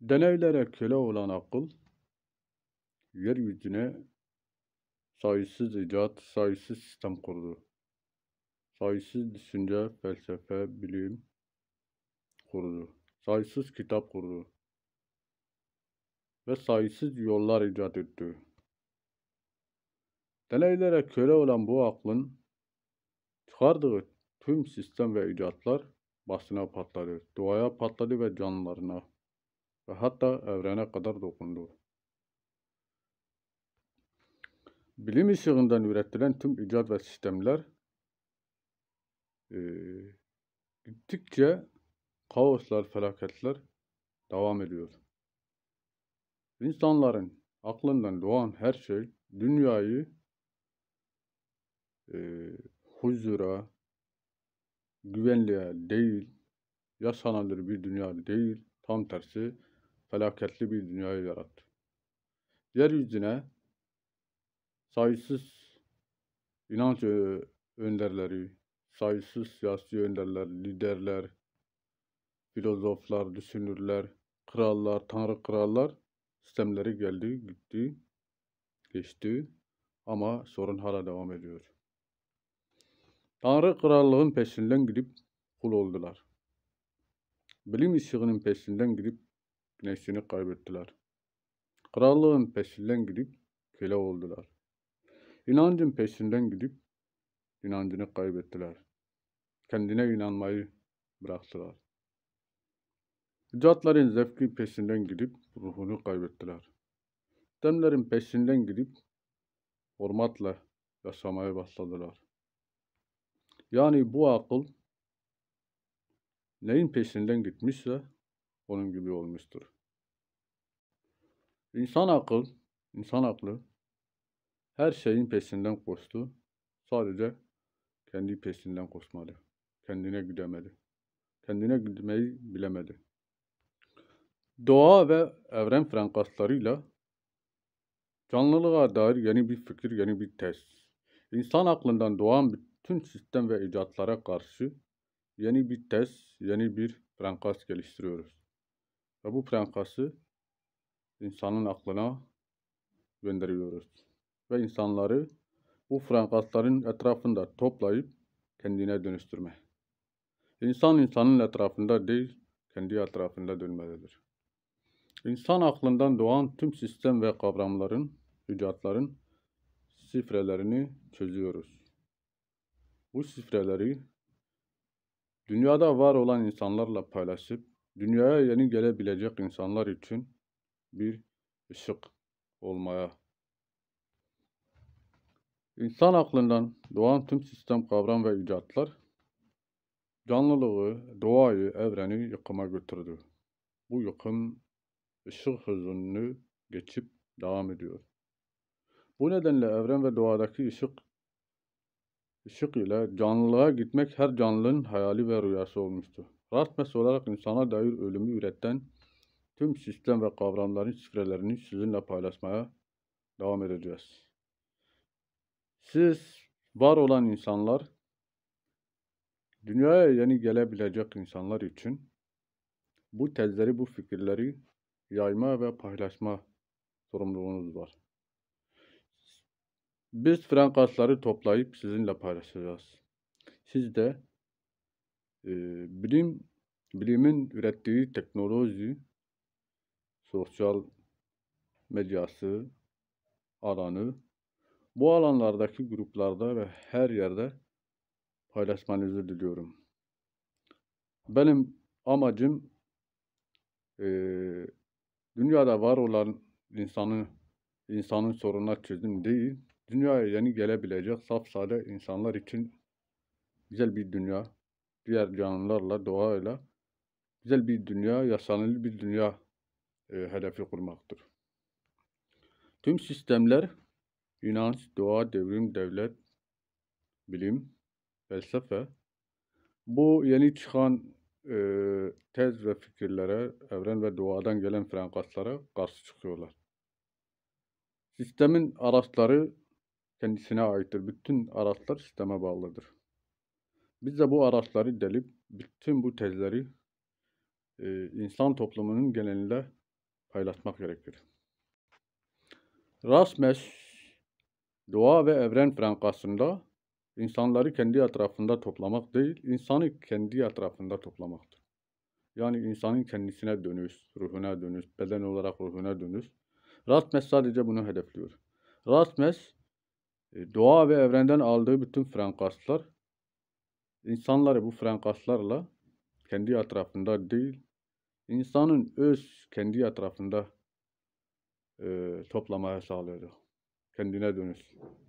Deneylere köle olan akıl, yeryüzüne sayısız icat, sayısız sistem kurdu. Sayısız düşünce, felsefe, bilim kurdu. Sayısız kitap kurdu. Ve sayısız yollar icat etti. Deneylere köle olan bu aklın çıkardığı tüm sistem ve icatlar basına patladı, doğaya patladı ve canlarına ve hatta evrene kadar dokundu. Bilim ışığından üretilen tüm icat ve sistemler e, gittikçe kaoslar, felaketler devam ediyor. İnsanların aklından doğan her şey dünyayı e, huzura, güvenliğe değil, yaşanabilir bir dünya değil, tam tersi felaketli bir dünyayı yarattı. Yeryüzüne sayısız inanç e, önderleri, sayısız siyasi önderler, liderler, filozoflar, düşünürler, krallar, tanrı krallar sistemleri geldi, gitti, geçti ama sorun hala devam ediyor. Tanrı krallığın peşinden gidip kul oldular. Bilim ışığının peşinden gidip güneşini kaybettiler. Krallığın peşinden gidip köle oldular. İnancın peşinden gidip inancını kaybettiler. Kendine inanmayı bıraktılar. İcatların zevki peşinden gidip ruhunu kaybettiler. Demlerin peşinden gidip hurmatla yaşamaya başladılar. Yani bu akıl neyin peşinden gitmişse onun gibi olmuştur. İnsan akıl, insan aklı her şeyin peşinden koştu. Sadece kendi peşinden koşmadı. Kendine güdemedi. Kendine güdmeyi bilemedi. Doğa ve evren frekanslarıyla canlılığa dair yeni bir fikir, yeni bir test. İnsan aklından doğan bütün sistem ve icatlara karşı yeni bir test, yeni bir frekans geliştiriyoruz. Ve bu prankası insanın aklına gönderiyoruz. Ve insanları bu frankasların etrafında toplayıp kendine dönüştürme. İnsan insanın etrafında değil, kendi etrafında dönmelidir. İnsan aklından doğan tüm sistem ve kavramların, icatların sifrelerini çözüyoruz. Bu sifreleri dünyada var olan insanlarla paylaşıp dünyaya yeni gelebilecek insanlar için bir ışık olmaya. İnsan aklından doğan tüm sistem, kavram ve icatlar canlılığı, doğayı, evreni yıkıma götürdü. Bu yıkım ışık hızını geçip devam ediyor. Bu nedenle evren ve doğadaki ışık ışık ile canlılığa gitmek her canlının hayali ve rüyası olmuştu. Rasmes olarak insana dair ölümü üreten tüm sistem ve kavramların şifrelerini sizinle paylaşmaya devam edeceğiz. Siz var olan insanlar, dünyaya yeni gelebilecek insanlar için bu tezleri, bu fikirleri yayma ve paylaşma sorumluluğunuz var. Biz frekansları toplayıp sizinle paylaşacağız. Siz de ee, bilim bilimin ürettiği teknoloji sosyal medyası alanı bu alanlardaki gruplarda ve her yerde paylaşmanızı diliyorum. Benim amacım e, dünyada var olan insanı insanın sorununa çözüm değil, dünyaya yeni gelebilecek saf sade insanlar için güzel bir dünya diğer canlılarla, doğayla güzel bir dünya, yaşanılı bir dünya e, hedefi kurmaktır. Tüm sistemler inanç, doğa, devrim, devlet, bilim, felsefe bu yeni çıkan e, tez ve fikirlere, evren ve doğadan gelen frekanslara karşı çıkıyorlar. Sistemin araçları kendisine aittir. Bütün araçlar sisteme bağlıdır. Biz de bu araçları delip bütün bu tezleri e, insan toplumunun genelinde paylaşmak gerekir. Rasmes, doğa ve evren frankasında insanları kendi etrafında toplamak değil, insanı kendi etrafında toplamaktır. Yani insanın kendisine dönüş, ruhuna dönüş, beden olarak ruhuna dönüş. Rasmes sadece bunu hedefliyor. Rasmes, e, doğa ve evrenden aldığı bütün frankaslar İnsanları bu frekanslarla kendi etrafında değil, insanın öz kendi etrafında e, toplamaya sağlıyordu. Kendine dönüş.